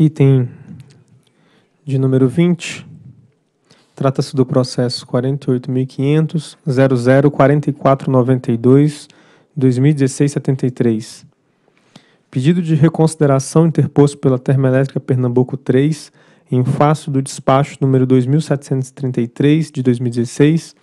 Item de número 20. Trata-se do processo 48.500.004492-2016-73. Pedido de reconsideração interposto pela Termoelétrica Pernambuco 3 em face do despacho número 2733 de 2016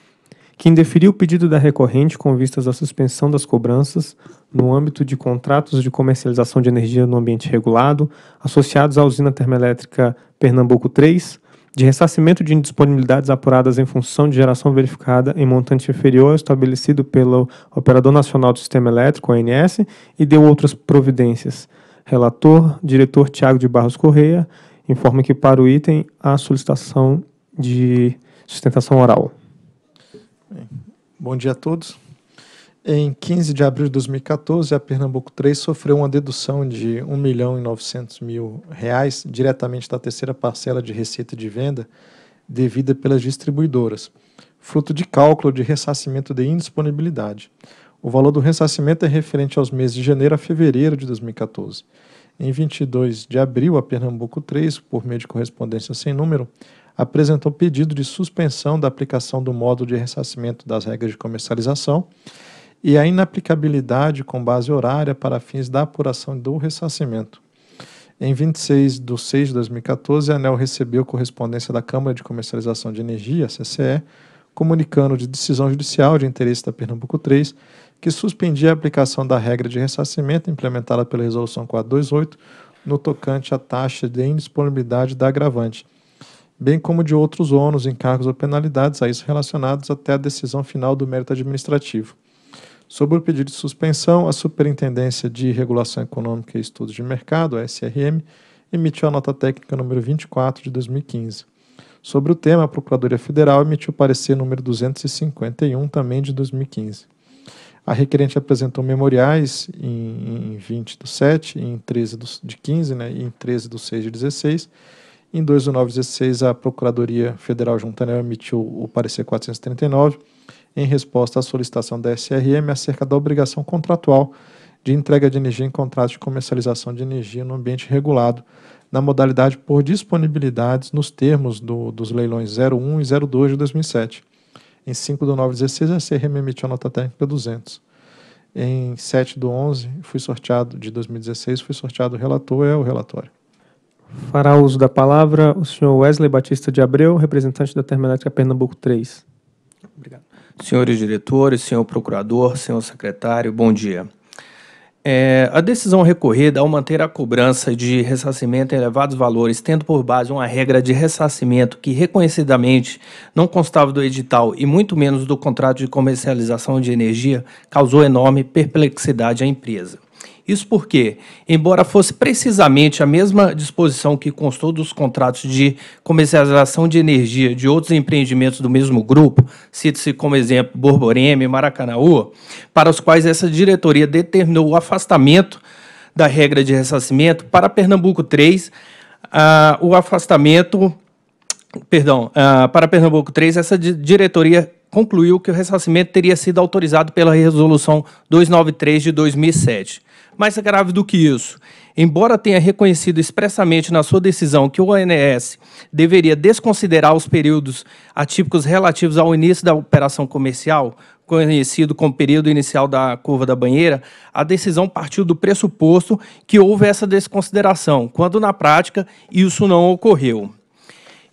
que indeferiu o pedido da recorrente com vistas à suspensão das cobranças no âmbito de contratos de comercialização de energia no ambiente regulado, associados à usina termoelétrica Pernambuco 3, de ressarcimento de indisponibilidades apuradas em função de geração verificada em montante inferior ao estabelecido pelo Operador Nacional do Sistema Elétrico, ONS, e deu outras providências. Relator, diretor Tiago de Barros Correia, informa que para o item há solicitação de sustentação oral. Bom dia a todos. Em 15 de abril de 2014, a Pernambuco 3 sofreu uma dedução de 1 milhão e mil reais diretamente da terceira parcela de receita de venda devida pelas distribuidoras, fruto de cálculo de ressarcimento de indisponibilidade. O valor do ressarcimento é referente aos meses de janeiro a fevereiro de 2014. Em 22 de abril, a Pernambuco 3, por meio de correspondência sem número, apresentou pedido de suspensão da aplicação do modo de ressarcimento das regras de comercialização e a inaplicabilidade com base horária para fins da apuração do ressarcimento. Em 26 de 6 de 2014, a ANEL recebeu correspondência da Câmara de Comercialização de Energia, CCE, comunicando de decisão judicial de interesse da Pernambuco 3, que suspendia a aplicação da regra de ressarcimento implementada pela Resolução 428 no tocante à taxa de indisponibilidade da agravante, bem como de outros ônus, encargos ou penalidades a isso relacionados até a decisão final do mérito administrativo. Sobre o pedido de suspensão, a Superintendência de Regulação Econômica e Estudos de Mercado, a SRM, emitiu a nota técnica número 24 de 2015. Sobre o tema, a Procuradoria Federal emitiu o parecer número 251, também de 2015. A requerente apresentou memoriais em, em 20 de 7, em 13 do, de 15 né, e em 13 de 6 de 16, em 2 de do 16, a Procuradoria Federal Juntanel emitiu o parecer 439 em resposta à solicitação da SRM acerca da obrigação contratual de entrega de energia em contratos de comercialização de energia no ambiente regulado, na modalidade por disponibilidades nos termos do, dos leilões 01 e 02 de 2007. Em 5 de do 16, a SRM emitiu a nota técnica 200. Em 7 de 11, fui sorteado, de 2016, fui sorteado o relator, é o relatório. Fará uso da palavra o senhor Wesley Batista de Abreu, representante da Termelétrica Pernambuco 3. Obrigado. Senhores diretores, senhor procurador, senhor secretário, bom dia. É, a decisão recorrida ao manter a cobrança de ressarcimento em elevados valores, tendo por base uma regra de ressarcimento que reconhecidamente não constava do edital e muito menos do contrato de comercialização de energia, causou enorme perplexidade à empresa. Isso porque, embora fosse precisamente a mesma disposição que constou dos contratos de comercialização de energia de outros empreendimentos do mesmo grupo, cita-se como exemplo Borborema e Maracanaú, para os quais essa diretoria determinou o afastamento da regra de ressarcimento, para Pernambuco 3, ah, o afastamento perdão, ah, para Pernambuco 3, essa diretoria concluiu que o ressarcimento teria sido autorizado pela Resolução 293 de 2007. Mais grave do que isso, embora tenha reconhecido expressamente na sua decisão que o ONS deveria desconsiderar os períodos atípicos relativos ao início da operação comercial, conhecido como período inicial da curva da banheira, a decisão partiu do pressuposto que houve essa desconsideração, quando na prática isso não ocorreu.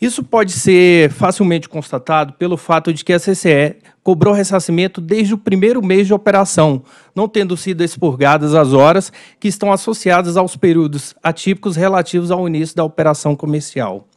Isso pode ser facilmente constatado pelo fato de que a CCE cobrou ressarcimento desde o primeiro mês de operação, não tendo sido expurgadas as horas que estão associadas aos períodos atípicos relativos ao início da operação comercial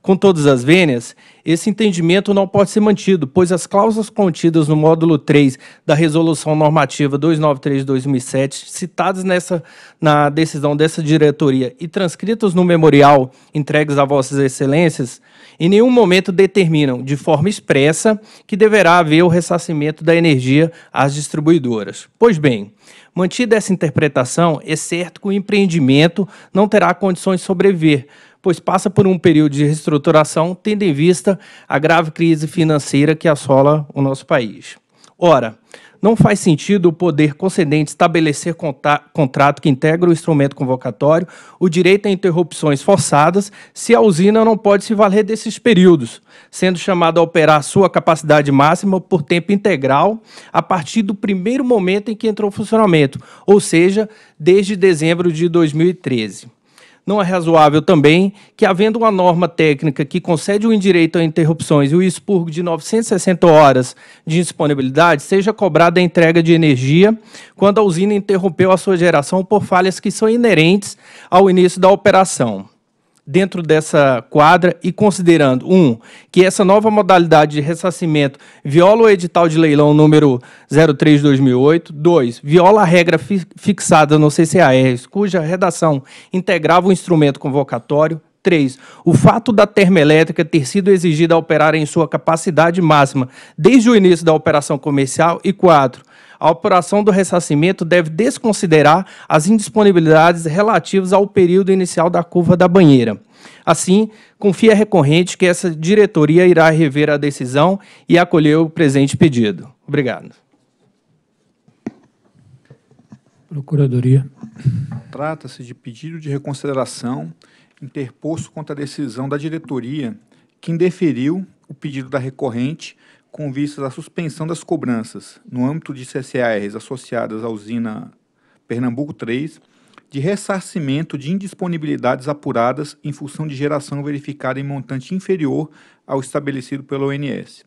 com todas as vênias, esse entendimento não pode ser mantido, pois as cláusulas contidas no módulo 3 da Resolução Normativa 293/2007, citadas nessa na decisão dessa diretoria e transcritas no memorial entregues a vossas excelências, em nenhum momento determinam de forma expressa que deverá haver o ressarcimento da energia às distribuidoras. Pois bem, mantida essa interpretação, é certo que o empreendimento não terá condições de sobreviver pois passa por um período de reestruturação, tendo em vista a grave crise financeira que assola o nosso país. Ora, não faz sentido o poder concedente estabelecer contrato que integra o instrumento convocatório, o direito a interrupções forçadas, se a usina não pode se valer desses períodos, sendo chamada a operar sua capacidade máxima por tempo integral a partir do primeiro momento em que entrou em funcionamento, ou seja, desde dezembro de 2013. Não é razoável também que, havendo uma norma técnica que concede o indireito a interrupções e o expurgo de 960 horas de indisponibilidade, seja cobrada a entrega de energia quando a usina interrompeu a sua geração por falhas que são inerentes ao início da operação dentro dessa quadra e considerando, um, que essa nova modalidade de ressarcimento viola o edital de leilão número 03-2008, dois, viola a regra fi fixada no CCAR, cuja redação integrava o instrumento convocatório, 3. O fato da termoelétrica ter sido exigida a operar em sua capacidade máxima desde o início da operação comercial. E 4 a operação do ressarcimento deve desconsiderar as indisponibilidades relativas ao período inicial da curva da banheira. Assim, confia recorrente que essa diretoria irá rever a decisão e acolher o presente pedido. Obrigado. Procuradoria. Trata-se de pedido de reconsideração interposto contra a decisão da diretoria que indeferiu o pedido da recorrente com vistas à suspensão das cobranças no âmbito de CCARs associadas à usina Pernambuco 3 de ressarcimento de indisponibilidades apuradas em função de geração verificada em montante inferior ao estabelecido pela ONS.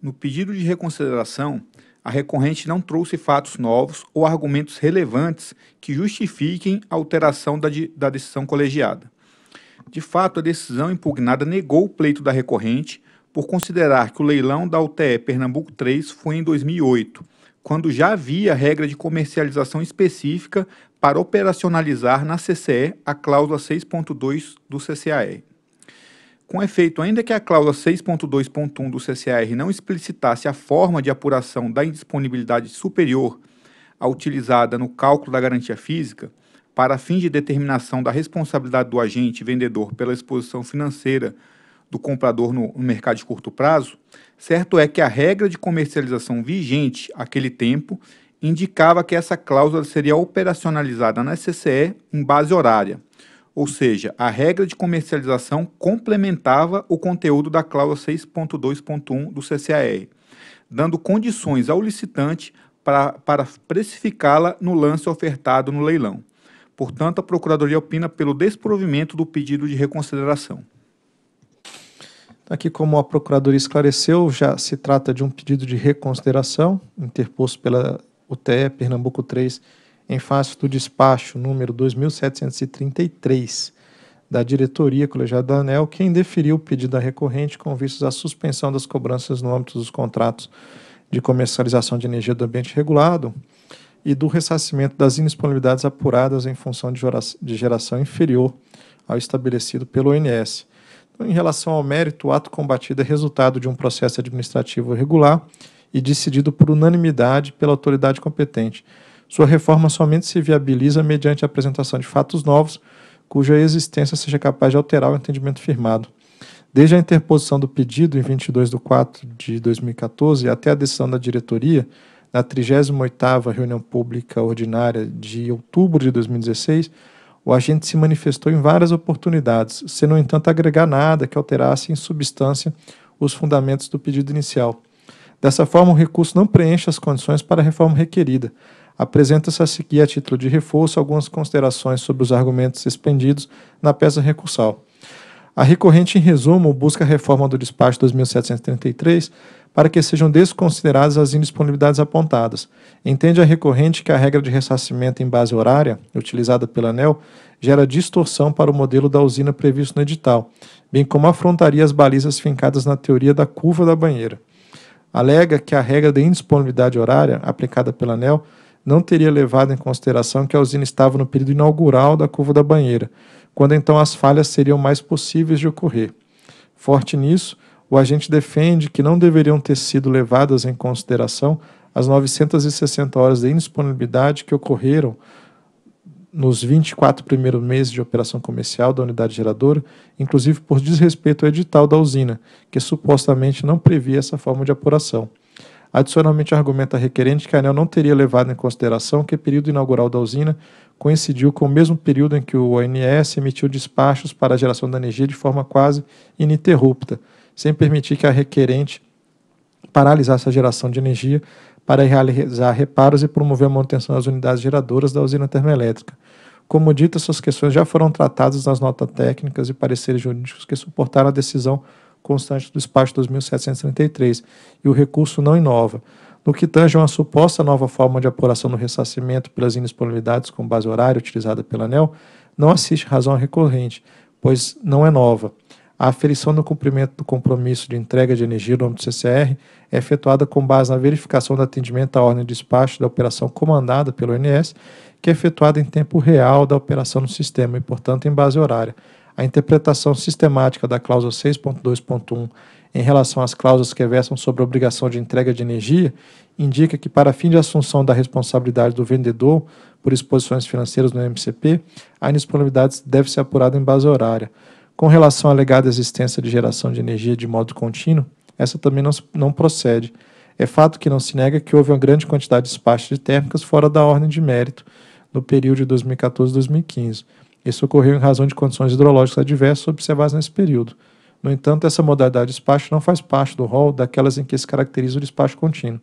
No pedido de reconsideração, a recorrente não trouxe fatos novos ou argumentos relevantes que justifiquem a alteração da, da decisão colegiada. De fato, a decisão impugnada negou o pleito da recorrente por considerar que o leilão da UTE Pernambuco 3 foi em 2008, quando já havia regra de comercialização específica para operacionalizar na CCE a cláusula 6.2 do CCAR. Com efeito, ainda que a cláusula 6.2.1 do CCAR não explicitasse a forma de apuração da indisponibilidade superior à utilizada no cálculo da garantia física, para fim de determinação da responsabilidade do agente vendedor pela exposição financeira do comprador no, no mercado de curto prazo, certo é que a regra de comercialização vigente aquele tempo indicava que essa cláusula seria operacionalizada na CCE em base horária, ou seja, a regra de comercialização complementava o conteúdo da cláusula 6.2.1 do CCAR, dando condições ao licitante para para precificá-la no lance ofertado no leilão. Portanto, a Procuradoria opina pelo desprovimento do pedido de reconsideração. Tá aqui, como a Procuradoria esclareceu, já se trata de um pedido de reconsideração interposto pela UTE Pernambuco 3 em face do despacho número 2733 da diretoria colegiada da ANEL, que deferiu o pedido da recorrente com vistas à suspensão das cobranças no âmbito dos contratos de comercialização de energia do ambiente regulado e do ressarcimento das indisponibilidades apuradas em função de geração inferior ao estabelecido pelo ONS em relação ao mérito, o ato combatido é resultado de um processo administrativo regular e decidido por unanimidade pela autoridade competente. Sua reforma somente se viabiliza mediante a apresentação de fatos novos, cuja existência seja capaz de alterar o entendimento firmado. Desde a interposição do pedido em 22 de 4 de 2014 até a decisão da diretoria, na 38ª reunião pública ordinária de outubro de 2016, o agente se manifestou em várias oportunidades, sem, no entanto, agregar nada que alterasse em substância os fundamentos do pedido inicial. Dessa forma, o recurso não preenche as condições para a reforma requerida. Apresenta-se a seguir, a título de reforço, algumas considerações sobre os argumentos expendidos na peça recursal. A recorrente, em resumo, busca a reforma do despacho 2733 para que sejam desconsideradas as indisponibilidades apontadas. Entende a recorrente que a regra de ressarcimento em base horária, utilizada pela ANEL, gera distorção para o modelo da usina previsto no edital, bem como afrontaria as balizas fincadas na teoria da curva da banheira. Alega que a regra de indisponibilidade horária, aplicada pela ANEL, não teria levado em consideração que a usina estava no período inaugural da curva da banheira, quando então as falhas seriam mais possíveis de ocorrer. Forte nisso, o agente defende que não deveriam ter sido levadas em consideração as 960 horas de indisponibilidade que ocorreram nos 24 primeiros meses de operação comercial da unidade geradora, inclusive por desrespeito ao edital da usina, que supostamente não previa essa forma de apuração. Adicionalmente, argumenta a requerente que a ANEL não teria levado em consideração que o período inaugural da usina coincidiu com o mesmo período em que o ONS emitiu despachos para a geração da energia de forma quase ininterrupta, sem permitir que a requerente paralisasse a geração de energia para realizar reparos e promover a manutenção das unidades geradoras da usina termoelétrica. Como dito, essas questões já foram tratadas nas notas técnicas e pareceres jurídicos que suportaram a decisão constante do despacho 2733 e o recurso não inova. No que tange uma suposta nova forma de apuração do ressarcimento pelas indisponibilidades com base horária utilizada pela ANEL, não assiste razão recorrente, pois não é nova. A aferição do cumprimento do compromisso de entrega de energia no âmbito do CCR é efetuada com base na verificação do atendimento à ordem de despacho da operação comandada pelo ONS, que é efetuada em tempo real da operação no sistema e, portanto, em base horária a interpretação sistemática da cláusula 6.2.1 em relação às cláusulas que versam sobre a obrigação de entrega de energia indica que, para fim de assunção da responsabilidade do vendedor por exposições financeiras no MCP, a indisponibilidade deve ser apurada em base horária. Com relação à alegada existência de geração de energia de modo contínuo, essa também não, não procede. É fato que não se nega que houve uma grande quantidade de espaços de térmicas fora da ordem de mérito no período de 2014 2015 isso ocorreu em razão de condições hidrológicas adversas observadas nesse período. No entanto, essa modalidade de despacho não faz parte do rol daquelas em que se caracteriza o despacho contínuo.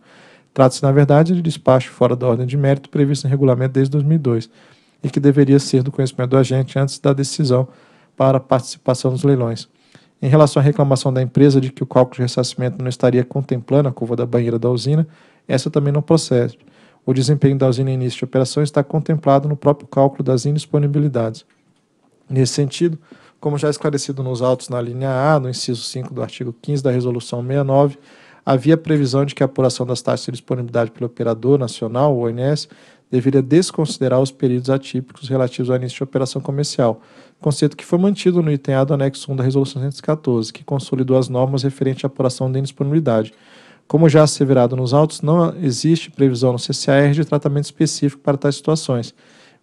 Trata-se, na verdade, de despacho fora da ordem de mérito previsto no regulamento desde 2002 e que deveria ser do conhecimento do agente antes da decisão para participação nos leilões. Em relação à reclamação da empresa de que o cálculo de ressarcimento não estaria contemplando a curva da banheira da usina, essa também não procede o desempenho da usina em início de operação está contemplado no próprio cálculo das indisponibilidades. Nesse sentido, como já esclarecido nos autos na linha A, no inciso 5 do artigo 15 da Resolução 69, havia previsão de que a apuração das taxas de disponibilidade pelo operador nacional, o ONS, deveria desconsiderar os períodos atípicos relativos ao início de operação comercial, conceito que foi mantido no item A do anexo 1 da Resolução 114, que consolidou as normas referentes à apuração da indisponibilidade, como já asseverado nos autos, não existe previsão no CCAR de tratamento específico para tais situações,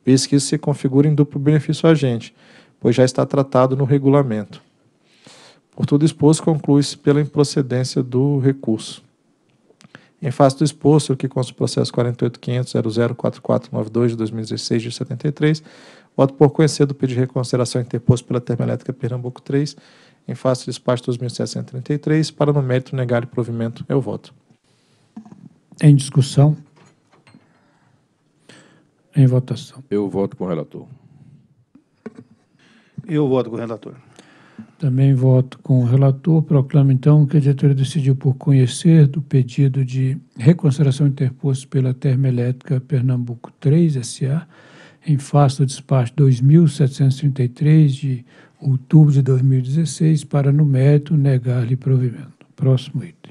visto que isso se configura em duplo benefício agente, pois já está tratado no regulamento. Por tudo exposto, conclui-se pela improcedência do recurso. Em face do exposto, que consta o processo 48.500.004492 de 2016 de 73, voto por conhecer do pedido de reconsideração interposto pela Termoelétrica Pernambuco 3, em face do despacho 2733, para no mérito negar o provimento, eu voto. Em discussão? Em votação. Eu voto com o relator. Eu voto com o relator. Também voto com o relator. Proclamo, então, que a diretoria decidiu por conhecer do pedido de reconsideração interposto pela Termoelétrica Pernambuco 3 S.A., em face do despacho 2733 de outubro de 2016, para, no mérito, negar-lhe provimento. Próximo item.